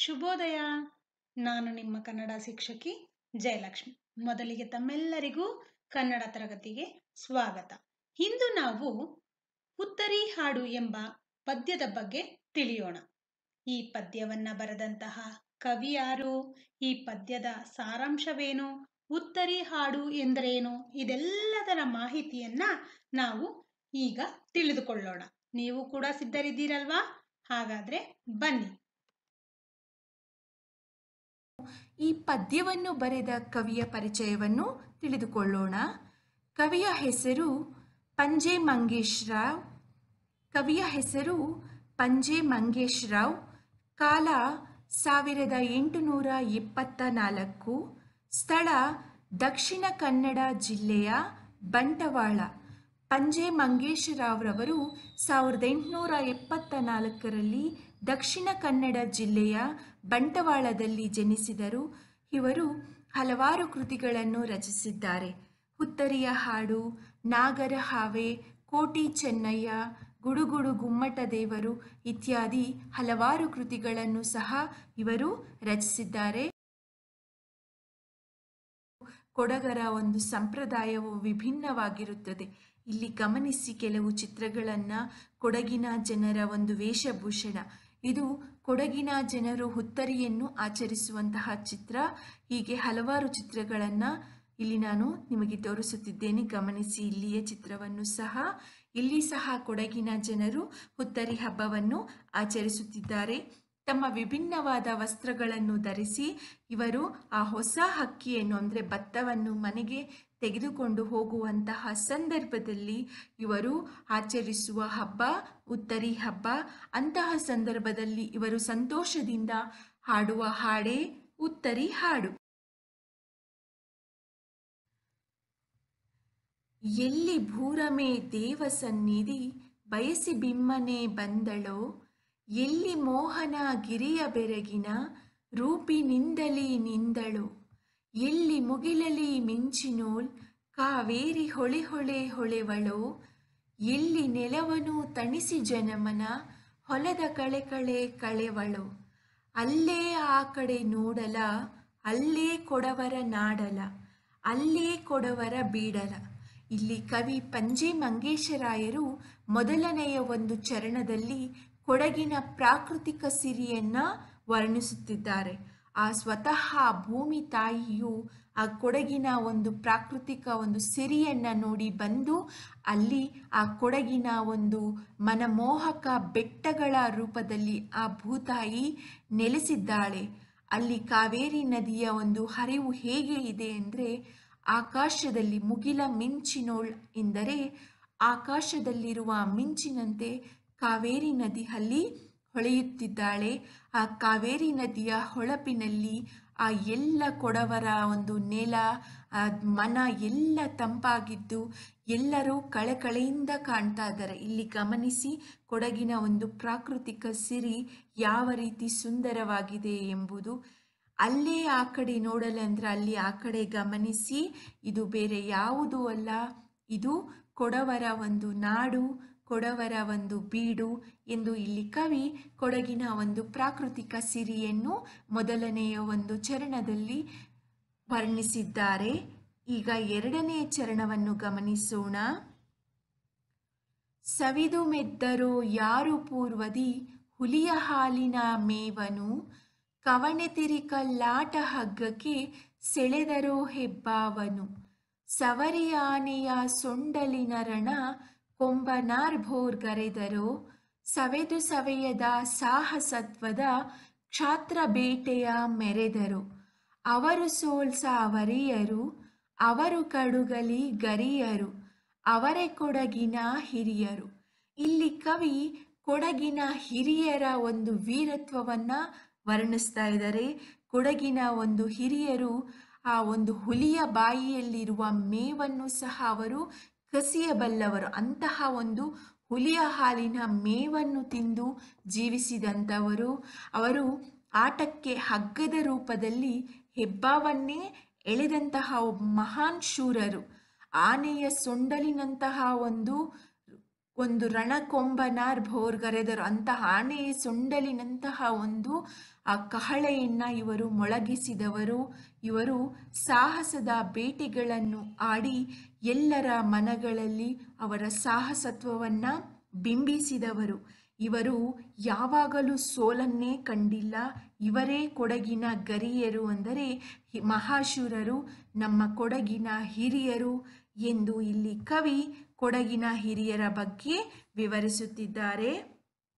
ಶುಭೋದಯ ನಾನು ನಿಮ್ಮ ಕನ್ನಡ ಶಿಕ್ಷಕಿ ಜಯಲಕ್ಷ್ಮಿ ಮೊದಲಿಗೆ ತಮ್ಮೆಲ್ಲರಿಗೂ ಕನ್ನಡ ತರಗತಿಗೆ ಸ್ವಾಗತ ಇಂದು ನಾವು ಉತ್ತರಿ ಹಾಡು ಎಂಬ ಪದ್ಯದ ಬಗ್ಗೆ ತಿಳಿಯೋಣ ಈ ಪದ್ಯವನ್ನ ಬರೆದಂತಹ ಕವಿ ಯಾರು ಈ ಪದ್ಯದ ಸಾರಾಂಶವೇನು ಉತ್ತರಿ ಹಾಡು ಎಂದರೇನು ಇದೆಲ್ಲದರ ಮಾಹಿತಿಯನ್ನ ನಾವು ಈಗ ತಿಳಿದುಕೊಳ್ಳೋಣ ನೀವು ಕೂಡ ಸಿದ್ಧರಿದ್ದೀರಲ್ವಾ ಹಾಗಾದ್ರೆ ಬನ್ನಿ ಈ ಪದ್ಯವನ್ನು ಬರೆದ ಕವಿಯ ಪರಿಚಯವನ್ನು ತಿಳಿದುಕೊಳ್ಳೋಣ ಕವಿಯ ಹೆಸರು ಪಂಜೆ ಮಂಗೇಶ್ ರಾವ್ ಕವಿಯ ಹೆಸರು ಪಂಜೆ ಮಂಗೇಶ್ ರಾವ್ ಕಾಲ ಸಾವಿರದ ಎಂಟುನೂರ ಇಪ್ಪತ್ತ ನಾಲ್ಕು ಸ್ಥಳ ದಕ್ಷಿಣ ಕನ್ನಡ ಜಿಲ್ಲೆಯ ಬಂಟವಾಳ ಪಂಜೆ ಮಂಗೇಶ್ ರಾವ್ರವರು ಸಾವಿರದ ಎಂಟುನೂರ ಎಪ್ಪತ್ತ ನಾಲ್ಕರಲ್ಲಿ ದಕ್ಷಿಣ ಕನ್ನಡ ಜಿಲ್ಲೆಯ ಬಂಟವಾಳದಲ್ಲಿ ಜನಿಸಿದರು ಇವರು ಹಲವಾರು ಕೃತಿಗಳನ್ನು ರಚಿಸಿದ್ದಾರೆ ಹುತ್ತರಿಯ ಹಾಡು ನಾಗರ ಹಾವೆ ಕೋಟಿ ಚೆನ್ನಯ್ಯ ಗುಡುಗುಡು ಗುಮ್ಮಟ ದೇವರು ಇತ್ಯಾದಿ ಹಲವಾರು ಕೃತಿಗಳನ್ನು ಸಹ ಇವರು ರಚಿಸಿದ್ದಾರೆ ಕೊಡಗರ ಒಂದು ಸಂಪ್ರದಾಯವು ವಿಭಿನ್ನವಾಗಿರುತ್ತದೆ ಇಲ್ಲಿ ಗಮನಿಸಿ ಕೆಲವು ಚಿತ್ರಗಳನ್ನು ಕೊಡಗಿನ ಜನರ ಒಂದು ವೇಷಭೂಷಣ ಇದು ಕೊಡಗಿನ ಜನರು ಹುತ್ತರಿಯನ್ನು ಆಚರಿಸುವಂತಹ ಚಿತ್ರ ಹೀಗೆ ಹಲವಾರು ಚಿತ್ರಗಳನ್ನು ಇಲ್ಲಿ ನಾನು ನಿಮಗೆ ತೋರಿಸುತ್ತಿದ್ದೇನೆ ಗಮನಿಸಿ ಇಲ್ಲಿಯ ಚಿತ್ರವನ್ನು ಸಹ ಇಲ್ಲಿ ಸಹ ಕೊಡಗಿನ ಜನರು ಹುತ್ತರಿ ಹಬ್ಬವನ್ನು ಆಚರಿಸುತ್ತಿದ್ದಾರೆ ತಮ್ಮ ವಿಭಿನ್ನವಾದ ವಸ್ತ್ರಗಳನ್ನು ಧರಿಸಿ ಇವರು ಆ ಹೊಸ ಹಕ್ಕಿಯನ್ನು ಅಂದರೆ ಭತ್ತವನ್ನು ಮನೆಗೆ ತೆಗೆದುಕೊಂಡು ಹೋಗುವಂತಹ ಸಂದರ್ಭದಲ್ಲಿ ಇವರು ಆಚರಿಸುವ ಹಬ್ಬ ಉತ್ತರಿ ಹಬ್ಬ ಅಂತಹ ಸಂದರ್ಭದಲ್ಲಿ ಇವರು ಸಂತೋಷದಿಂದ ಹಾಡುವ ಹಾಡೇ ಉತ್ತರಿ ಹಾಡು ಎಲ್ಲಿ ಭೂರಮೆ ದೇವ ಸನ್ನಿಧಿ ಬಯಸಿ ಬಿಮ್ಮನೆ ಬಂದಳೋ ಎಲ್ಲಿ ಮೋಹನ ಗಿರಿಯ ಬೆರಗಿನ ರೂಪಿನಿಂದಲಿ ನಿಂದಳು ಎಲ್ಲಿ ಮುಗಿಲಲಿ ಮಿಂಚಿನೋಲ್ ಕಾವೇರಿ ಹೊಳೆ ಹೊಳೆ ಹೊಳೆವಳೋ ಎಲ್ಲಿ ನೆಲವನು ತಣಿಸಿ ಜನಮನ ಹೊಲದ ಕಳೆ ಕಳೆ ಕಳೆವಳೋ ಅಲ್ಲೇ ಆ ಕಡೆ ನೋಡಲ ಅಲ್ಲೇ ಕೊಡವರ ನಾಡಲ ಅಲ್ಲೇ ಕೊಡವರ ಬೀಡಲ ಇಲ್ಲಿ ಕವಿ ಪಂಜೆ ಮಂಗೇಶರಾಯರು ಮೊದಲನೆಯ ಒಂದು ಚರಣದಲ್ಲಿ ಕೊಡಗಿನ ಪ್ರಾಕೃತಿಕ ಸಿರಿಯನ್ನು ವರ್ಣಿಸುತ್ತಿದ್ದಾರೆ ಆ ಸ್ವತಃ ಭೂಮಿ ತಾಯಿಯು ಆ ಕೊಡಗಿನ ಒಂದು ಪ್ರಾಕೃತಿಕ ಒಂದು ಸಿರಿಯನ್ನು ನೋಡಿ ಬಂದು ಅಲ್ಲಿ ಆ ಕೊಡಗಿನ ಒಂದು ಮನಮೋಹಕ ಬೆಟ್ಟಗಳ ರೂಪದಲ್ಲಿ ಆ ಭೂತಾಯಿ ನೆಲೆಸಿದ್ದಾಳೆ ಅಲ್ಲಿ ಕಾವೇರಿ ನದಿಯ ಒಂದು ಹರಿವು ಹೇಗೆ ಇದೆ ಅಂದರೆ ಆಕಾಶದಲ್ಲಿ ಮುಗಿಲ ಮಿಂಚಿನೋಳ್ ಎಂದರೆ ಆಕಾಶದಲ್ಲಿರುವ ಮಿಂಚಿನಂತೆ ಕಾವೇರಿ ನದಿ ಅಲ್ಲಿ ಹೊಳೆಯುತ್ತಿದ್ದಾಳೆ ಆ ಕಾವೇರಿ ನದಿಯ ಹೊಳಪಿನಲ್ಲಿ ಆ ಎಲ್ಲ ಕೊಡವರ ಒಂದು ನೆಲ ಆ ಮನ ಎಲ್ಲ ತಂಪಾಗಿದ್ದು ಎಲ್ಲರೂ ಕಳೆಕಳೆಯಿಂದ ಕಾಣ್ತಾ ಇದ್ದಾರೆ ಇಲ್ಲಿ ಗಮನಿಸಿ ಕೊಡಗಿನ ಒಂದು ಪ್ರಾಕೃತಿಕ ಸಿರಿ ಯಾವ ರೀತಿ ಸುಂದರವಾಗಿದೆ ಎಂಬುದು ಅಲ್ಲೇ ಆ ಕಡೆ ನೋಡಲೆಂದ್ರೆ ಅಲ್ಲಿ ಆ ಕಡೆ ಗಮನಿಸಿ ಇದು ಬೇರೆ ಯಾವುದೂ ಅಲ್ಲ ಇದು ಕೊಡವರ ಒಂದು ನಾಡು ಕೊಡವರ ಒಂದು ಬೀಡು ಎಂದು ಇಲ್ಲಿ ಕವಿ ಕೊಡಗಿನ ಒಂದು ಪ್ರಾಕೃತಿಕ ಸಿರಿಯನ್ನು ಮೊದಲನೆಯ ಒಂದು ಚರಣದಲ್ಲಿ ವರ್ಣಿಸಿದ್ದಾರೆ ಈಗ ಎರಡನೆಯ ಚರಣವನ್ನು ಗಮನಿಸೋಣ ಸವಿದು ಮೆದ್ದರೋ ಯಾರು ಪೂರ್ವದಿ ಹುಲಿಯ ಹಾಲಿನ ಮೇವನು ಲಾಟ ಹಗ್ಗಕ್ಕೆ ಸೆಳೆದರೋ ಹೆಬ್ಬಾವನು ಸವರಿಯಾನೆಯ ಸೊಂಡಲಿನ ರಣ ಗರೆದರು ಸವೆದು ಸವೆಯದ ಸಾಹಸತ್ವದ ಕ್ಷಾತ್ರ ಬೇಟೆಯ ಮೆರೆದರು ಅವರು ಸೋಲ್ಸ ಅವರಿಯರು ಅವರು ಕಡುಗಲಿ ಗರಿಯರು ಅವರೇ ಕೊಡಗಿನ ಹಿರಿಯರು ಇಲ್ಲಿ ಕವಿ ಕೊಡಗಿನ ಹಿರಿಯರ ಒಂದು ವೀರತ್ವವನ್ನು ವರ್ಣಿಸ್ತಾ ಇದ್ದಾರೆ ಕೊಡಗಿನ ಒಂದು ಹಿರಿಯರು ಆ ಒಂದು ಹುಲಿಯ ಬಾಯಿಯಲ್ಲಿರುವ ಮೇವನ್ನು ಸಹ ಅವರು ಕಸಿಯಬಲ್ಲವರು ಅಂತಹ ಒಂದು ಹುಲಿಯ ಹಾಲಿನ ಮೇವನ್ನು ತಿಂದು ಜೀವಿಸಿದಂಥವರು ಅವರು ಆಟಕ್ಕೆ ಹಗ್ಗದ ರೂಪದಲ್ಲಿ ಹೆಬ್ಬಾವನ್ನೇ ಎಳೆದಂತಹ ಮಹಾನ್ ಶೂರರು ಆನೆಯ ಸೊಂಡಲಿನಂತಹ ಒಂದು ಒಂದು ರಣಕೊಂಬನಾರ್ ಭೋರ್ಗರೆದರು ಅಂತಹ ಆನೆಯ ಸೊಂಡಲಿನಂತಹ ಒಂದು ಆ ಕಹಳೆಯನ್ನು ಇವರು ಮೊಳಗಿಸಿದವರು ಇವರು ಸಾಹಸದ ಬೇಟೆಗಳನ್ನು ಆಡಿ ಎಲ್ಲರ ಮನಗಳಲ್ಲಿ ಅವರ ಸಾಹಸತ್ವವನ್ನು ಬಿಂಬಿಸಿದವರು ಇವರು ಯಾವಾಗಲೂ ಸೋಲನ್ನೇ ಕಂಡಿಲ್ಲ ಇವರೇ ಕೊಡಗಿನ ಗರಿಯರು ಅಂದರೆ ಮಹಾಶೂರರು ನಮ್ಮ ಕೊಡಗಿನ ಹಿರಿಯರು ಎಂದು ಇಲ್ಲಿ ಕವಿ ಕೊಡಗಿನ ಹಿರಿಯರ ಬಗ್ಗೆ ವಿವರಿಸುತ್ತಿದ್ದಾರೆ